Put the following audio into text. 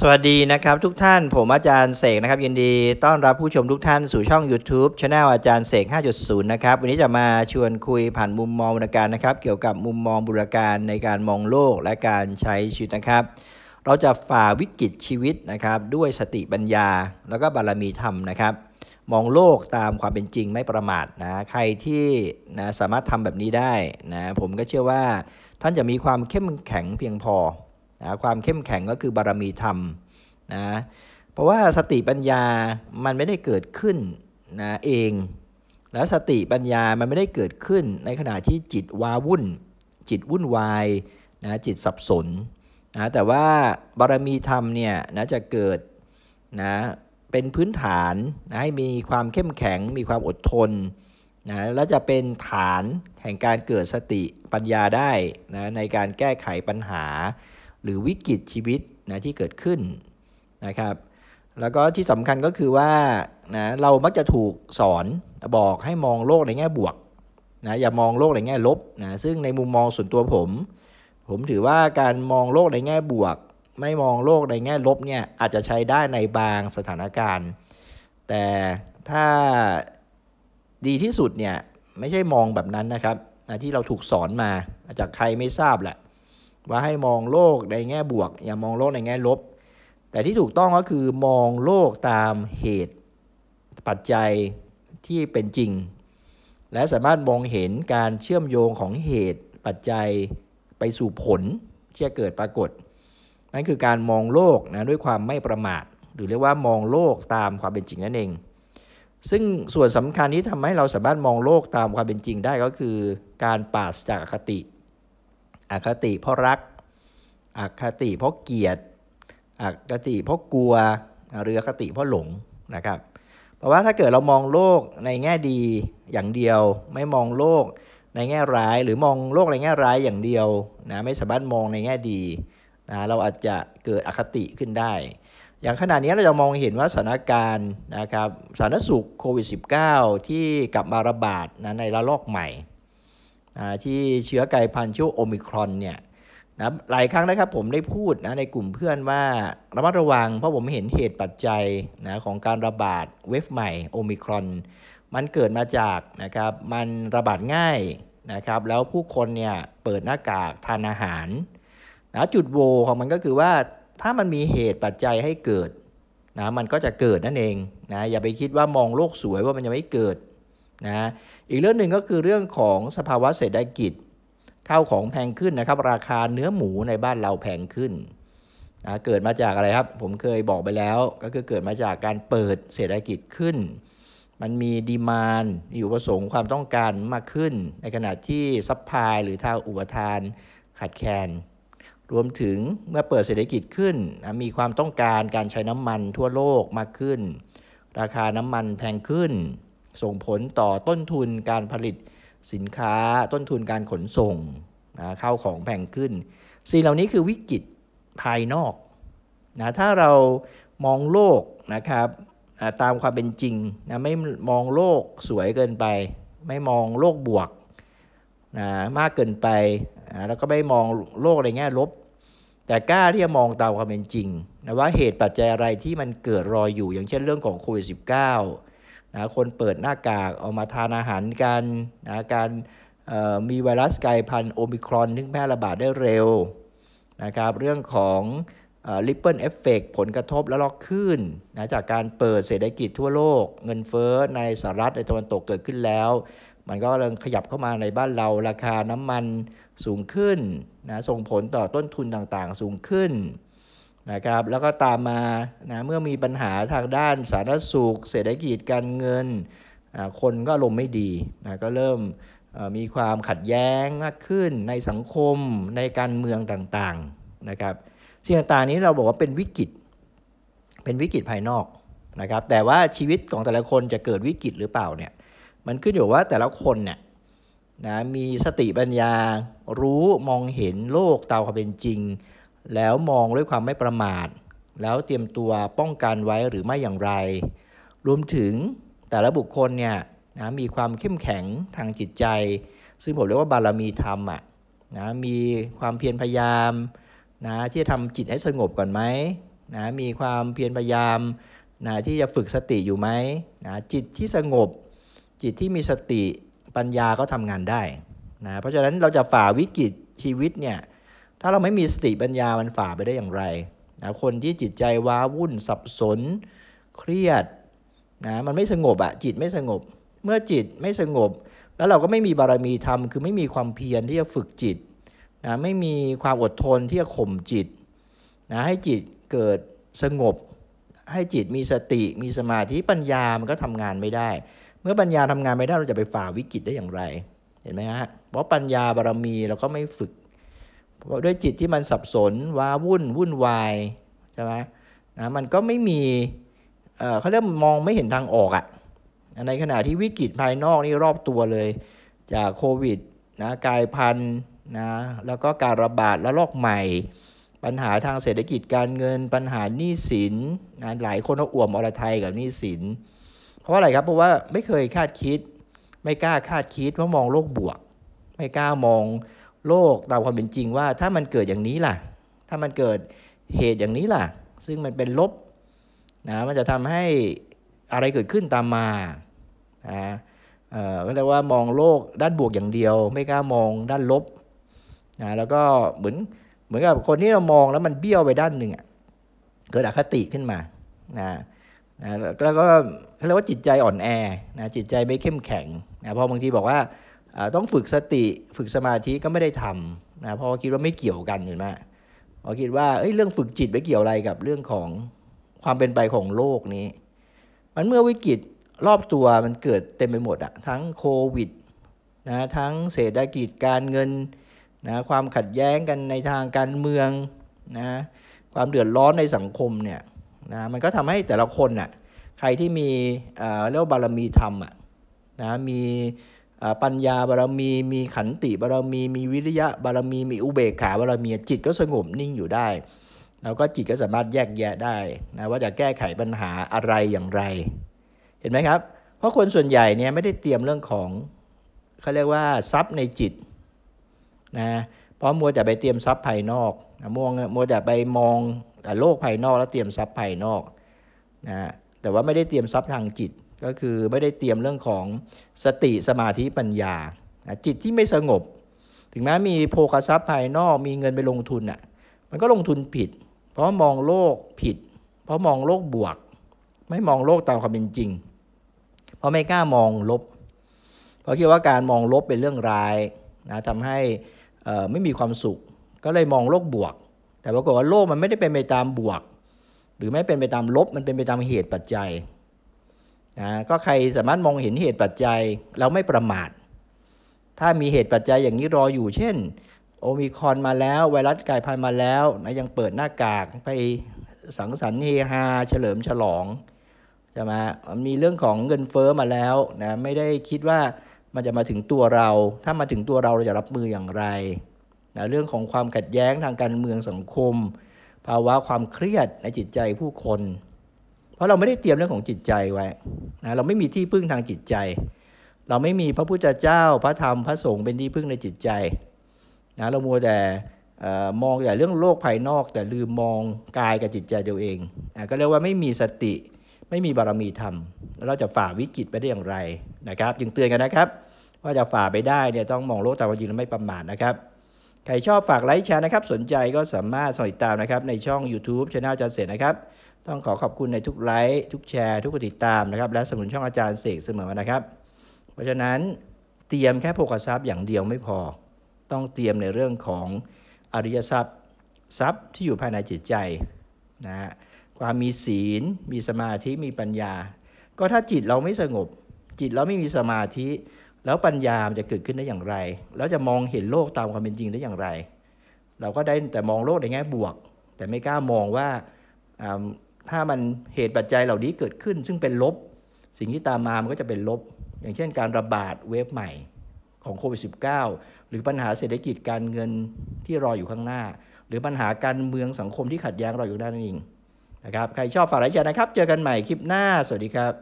สวัสดีนะครับทุกท่านผมอาจารย์เสกนะครับยินดีต้อนรับผู้ชมทุกท่านสู่ช่อง YouTube ช anel อาจารย์เสก5.0นะครับวันนี้จะมาชวนคุยผ่านมุมมองบุรการนะครับเกี่ยวกับมุมมองบุรการในการมองโลกและการใช้ชีวิตนะครับ เราจะฝ่าวิกฤตชีวิตนะครับด้วยสติปัญญาแล้วก็บารมีธรรมนะครับ มองโลกตามความเป็นจริงไม่ประมาทนะใครที่นะสามารถทำแบบนี้ได้นะผมก็เชื่อว่าท่านจะมีความเข้มแข็งเพียงพอนะความเข้มแข็งก็คือบารมีธรรมนะ เพราะว่าสติปัญญามันไม่ได้เกิดขึ้นนะเอง แล้วสติปัญญา มันไม่ได้เกิดขึ้นในขณะที่จิตวาวุ่น จิตวุ่นวายนะจิตสับสนนะแต่ว่าบารมีธรรมเนี่ยนะจะเกิดนะ เป็นพื้นฐานนะให้มีความเข้มแข็ง มีความอดทนนะและจะเป็นฐานแห่งการเกิดสติปัญญาได้นะในการแก้ไขปัญหาหรือวิกฤตชีวิตนะที่เกิดขึ้นนะครับแล้วก็ที่สำคัญก็คือว่านะเรามักจะถูกสอนบอกให้มองโลกในแง่บวกนะอย่ามองโลกในแง่ลบนะซึ่งในมุมมองส่วนตัวผม ผมถือว่าการมองโลกในแง่บวก ไม่มองโลกในแง่ลบเนี่ยอาจจะใช้ได้ในบางสถานการณ์ แต่ถ้าดีที่สุดเนี่ยไม่ใช่มองแบบนั้นนะครับนะที่เราถูกสอนมาจากใครไม่ทราบแหละว่าให้มองโลกในแง่บวก อย่ามองโลกในแง่ลบ แต่ที่ถูกต้องก็คือมองโลกตามเหตุปัจจัยที่เป็นจริง และสามารถมองเห็นการเชื่อมโยงของเหตุปัจจัยไปสู่ผลที่จะเกิดปรากฏ นั่นคือการมองโลกนะด้วยความไม่ประมาท หรือเรียกว่ามองโลกตามความเป็นจริงนั่นเอง ซึ่งส่วนสำคัญที่ทำให้เราสามารถมองโลกตามความเป็นจริงได้ก็คือ การปราศจากอคติอคติเพราะรัก อคติเพราะเกียรติอคติเพราะกลัวหรืออคติเพราะหลงนะครับ เพราะว่าถ้าเกิดเรามองโลกในแง่ดีอย่างเดียว ไม่มองโลกในแง่ร้ายหรือมองโลกในแง่ร้ายอย่างเดียว นะ ไม่สามารถมองในแง่ดีนะ เราอาจจะเกิดอคติขึ้นได้ อย่างขณะนี้เราจะมองเห็นว่าสถานการณ์นะครับสาธารณสุขโควิด -19 ที่กลับมาระบาดนะในระลอกใหม่ที่เชื้อกลพันธุ์ชื่อโอมิครอนเนี่ยนะหลายครั้งนะครับผมได้พูดนะในกลุ่มเพื่อนว่าระมัดระวัง เพราะผมเห็นเหตุปัจจัยนะของการระบาดเวฟใหม่โอมิครอน มันเกิดมาจากนะครับมันระบาดง่ายนะครับแล้วผู้คนเนี่ยเปิดหน้ากากทานอาหารนะจุดโวของมันก็คือว่าถ้ามันมีเหตุปัจจัยให้เกิดนะมันก็จะเกิดนั่นเองนะอย่าไปคิดว่ามองโลกสวยว่ามันจะไม่เกิดนะอีกเรื่องหนึ่งก็คือเรื่องของสภาวะเศรษฐกิจข้าวของแพงขึ้นนะครับ ราคาเนื้อหมูในบ้านเราแพงขึ้นนะเกิดมาจากอะไรครับ ผมเคยบอกไปแล้ว ก็คือเกิดมาจากการเปิดเศรษฐกิจขึ้น มันมีดีมานมีอุปสงค์ความต้องการมากขึ้น ในขณะที่ซัพพลายหรือทางอุปทานขาดแคลนรวมถึงเมื่อเปิดเศรษฐกิจขึ้นนะมีความต้องการการใช้น้ำมันทั่วโลกมากขึ้น ราคาน้ำมันแพงขึ้นส่งผลต่อต้นทุนการผลิตสินค้าต้นทุนการขนส่งนะเข้าของแพงขึ้นสิ่งเหล่านี้คือวิกฤตภายนอกนะถ้าเรามองโลกนะครับตามความเป็นจริงนะไม่มองโลกสวยเกินไป ไม่มองโลกบวกนะมากเกินไปนะแล้วก็ไม่มองโลกในแง่ลบ แต่กล้าที่จะมองตามความเป็นจริงนะว่าเหตุปัจจัยอะไรที่มันเกิดรออยู่อย่างเช่นเรื่องของโควิด -19 นะคนเปิดหน้ากากออกมาทานอาหารกันนะการมีไวรัสกลายพันธุ์โอมิครอนที่แพร่ระบาดได้เร็วนะครับเรื่องของลิปเปิลเอฟเฟกผลกระทบและล็อกขึ้นนะจากการเปิดเศรษฐกิจทั่วโลก เงินเฟ้อในสหรัฐในตะวันตกเกิดขึ้นแล้ว มันก็เริ่มขยับเข้ามาในบ้านเราราคาน้ำมันสูงขึ้นนะส่งผลต่อต้นทุนต่างๆ สูงขึ้นนะครับ แล้วก็ตามมานะเมื่อมีปัญหาทางด้านสาธารณสุข เศรษฐกิจ การเงินนะคนก็ลมไม่ดีนะก็เริ่มมีความขัดแย้งมากขึ้นในสังคมในการเมืองต่างๆนะครับสิ่งต่างๆนี้เราบอกว่าเป็นวิกฤต เป็นวิกฤตภายนอกนะครับ แต่ว่าชีวิตของแต่ละคนจะเกิดวิกฤตหรือเปล่าเนี่ย มันขึ้นอยู่ว่าแต่ละคนเนี่ยนะมีสติปัญญา รู้มองเห็นโลกตามความเป็นจริงแล้วมองด้วยความไม่ประมาท แล้วเตรียมตัวป้องกันไว้หรือไม่อย่างไร รวมถึงแต่ละบุคคลเนี่ยนะมีความเข้มแข็งทางจิตใจ ซึ่งผมเรียกว่าบารมีธรรมอ่ะนะมีความเพียรพยายามนะที่จะทำจิตให้สงบก่อนไหมนะมีความเพียรพยายามนะที่จะฝึกสติอยู่ไหมนะจิตที่สงบ จิตที่มีสติปัญญาก็ทำงานได้นะเพราะฉะนั้นเราจะฝ่าวิกฤตชีวิตเนี่ยถ้าเราไม่มีสติปัญญา มันฝ่าไปได้อย่างไรนะ คนที่จิตใจว้าวุ่นสับสนเครียดนะ มันไม่สงบอะจิตไม่สงบ เมื่อจิตไม่สงบ แล้วเราก็ไม่มีบารมีธรรม คือไม่มีความเพียรที่จะฝึกจิตนะ ไม่มีความอดทนที่จะข่มจิตนะ ให้จิตเกิดสงบ ให้จิตมีสติ มีสมาธิ ปัญญามันก็ทำงานไม่ได้ เมื่อปัญญาทำงานไม่ได้ เราจะไปฝ่าวิกฤตได้อย่างไร เห็นไหมฮะ เพราะปัญญาบารมีเราก็ไม่ฝึกด้วยจิตที่มันสับสนว้าวุ่นวุ่นวายใช่ไหมนะมันก็ไม่มีเขาเริ่มมองไม่เห็นทางออกอะ่ะในขณะที่วิกฤตภายนอกนี่รอบตัวเลย จากโควิดนะกายพันธุ์นะแล้วก็การระบาดระลอกใหม่ ปัญหาทางเศรษฐกิจการเงินปัญหาหนี้สินนะหลายคนก็อ่วมอรไทยกับหนี้สิน เพราะอะไรครับเพราะว่าไม่เคยคาดคิด ไม่กล้าคาดคิดเพราะมองโลกบวก ไม่กล้ามองโลกตามความเป็นจริงว่าถ้ามันเกิดอย่างนี้ล่ะ ถ้ามันเกิดเหตุอย่างนี้ล่ะ ซึ่งมันเป็นลบนะมันจะทำให้อะไรเกิดขึ้นตามมานะก็เรียกว่ามองโลกด้านบวกอย่างเดียว ไม่กล้ามองด้านลบนะแล้วก็เหมือนเหมือนกับคนที่เรามองแล้วมันเบี้ยวไปด้านหนึ่งเกิดอคติขึ้นมานะนะแล้วก็เเรียกว่าจิตใจอ่อนแอนะจิตใจไม่เข้มแข็งนะพอบางทีบอกว่าต้องฝึกสติฝึกสมาธิก็ไม่ได้ทำนะเพราะคิดว่าไม่เกี่ยวกันเห็นไหมพอคิดว่าเเรื่องฝึกจิตไปเกี่ยวอะไรกับเรื่องของความเป็นไปของโลกนี้ มันเมื่อวิกฤตรอบตัวมันเกิดเต็มไปหมดอะทั้งโควิดนะทั้งเศรษฐกิจการเงินนะความขัดแย้งกันในทางการเมืองนะความเดือดร้อนในสังคมเนี่ยนะมันก็ทำให้แต่ละคนน่ะใครที่มีเรียกว่าบารมีธรรมอ่ะนะมีปัญญาบารมีมีขันติบารมีมีวิริยะ บารมีมีอุเบกขาบารมีจิตก็สงบนิ่งอยู่ได้ แล้วก็จิตก็สามารถแยกแยะได้นะว่าจะแก้ไขปัญหาอะไรอย่างไร เห็นไหมครับเพราะคนส่วนใหญ่เนี่ยไม่ได้เตรียมเรื่องของเขาเรียกว่าทรัพย์ในจิตนะเพราะมัวแต่ไปเตรียมทรัพย์ภายนอกมัวมัวแต่ไปมองโลกภายนอกแล้วเตรียมทรัพย์ภายนอกนะแต่ว่าไม่ได้เตรียมทรัพย์ทางจิตก็คือไม่ได้เตรียมเรื่องของสติสมาธิปัญญาจิตที่ไม่สงบ ถึงแม้มีโภคทรัพย์ภายนอกมีเงินไปลงทุนอ่ะมันก็ลงทุนผิด เพราะมองโลกผิด เพราะมองโลกบวก ไม่มองโลกตามความเป็นจริง เพราะไม่กล้ามองลบ เพราะคิดว่าการมองลบเป็นเรื่องร้ายนะทำให้ไม่มีความสุข ก็เลยมองโลกบวก แต่ปรากฏว่าโลกมันไม่ได้เป็นไปตามบวก หรือไม่เป็นไปตามลบมันเป็นไปตามเหตุปัจจัยนะก็ใครสามารถมองเห็นเหตุปัจจัยเราไม่ประมาท ถ้ามีเหตุปัจจัยอย่างนี้รออยู่เช่น โอมิคอนมาแล้วไวรัสกลายพันธุ์มาแล้วนะยังเปิดหน้ากากไปสังสรรค์เฮฮาเฉลิมฉลองใช่ไหมมีเรื่องของเงินเฟอ้อมาแล้วนะไม่ได้คิดว่ามันจะมาถึงตัวเรา ถ้ามาถึงตัวเราเราจะรับมืออย่างไรนะเรื่องของความขัดแย้งทางการเมืองสังคมภาวะความเครียดในจิตใจผู้คนเพราะเราไม่ได้เตรียมเรื่องของจิตใจไว้นะเราไม่มีที่พึ่งทางจิตใจ เราไม่มีพระพุทธเจ้า พระธรรม พระสงฆ์เป็นที่พึ่งในจิตใจนะเรามัวแต่มองแต่เรื่องโลกภายนอกแต่ลืมมองกายกับจิตใจตัวเองนะก็เรียกว่าไม่มีสติ ไม่มีบารมีธรรม เราจะฝ่าวิกฤตไปได้อย่างไรนะครับ จึงเตือนกันนะครับ ว่าจะฝ่าไปได้เนี่ยต้องมองโลกตามามจริงและไม่ประมาทนะครับใครชอบฝากไลค์แชร์นะครับ สนใจก็สามารถสอติดตามนะครับ ในช่อง YouTube ช anel อาจารย์เสกนะครับ ต้องขอขอบคุณในทุกไลค์ ทุกแชร์ ทุกติดตามนะครับ และสนับสนุนช่องอาจารย์เสกเสมอนะครับ เพราะฉะนั้นเตรียมแค่โภคทรัพย์อย่างเดียวไม่พอ ต้องเตรียมในเรื่องของอริยทรัพย์ทรัพย์ที่อยู่ภายในจิตใจนะความมีศีลมีสมาธิมีปัญญา ก็ถ้าจิตเราไม่สงบ จิตเราไม่มีสมาธิแล้วปัญญามจะเกิดขึ้นได้อย่างไร แล้วจะมองเห็นโลกตามความเป็นจริงได้อย่างไร เราก็ได้แต่มองโลกในแง่บวก แต่ไม่กล้ามองว่าถ้ามันเหตุปัจจัยเหล่านี้เกิดขึ้น ซึ่งเป็นลบ สิ่งที่ตามมา มันก็จะเป็นลบ อย่างเช่นการระบาดเวฟใหม่ของโควิด -19 หรือปัญหาเศรษฐกิจการเงินที่รออยู่ข้างหน้า หรือปัญหาการเมืองสังคมที่ขัดแย้งรออยู่ด้านนั่นเองนะครับ ใครชอบฝากไลค์แชร์นะครับ เจอกันใหม่คลิปหน้า สวัสดีครับ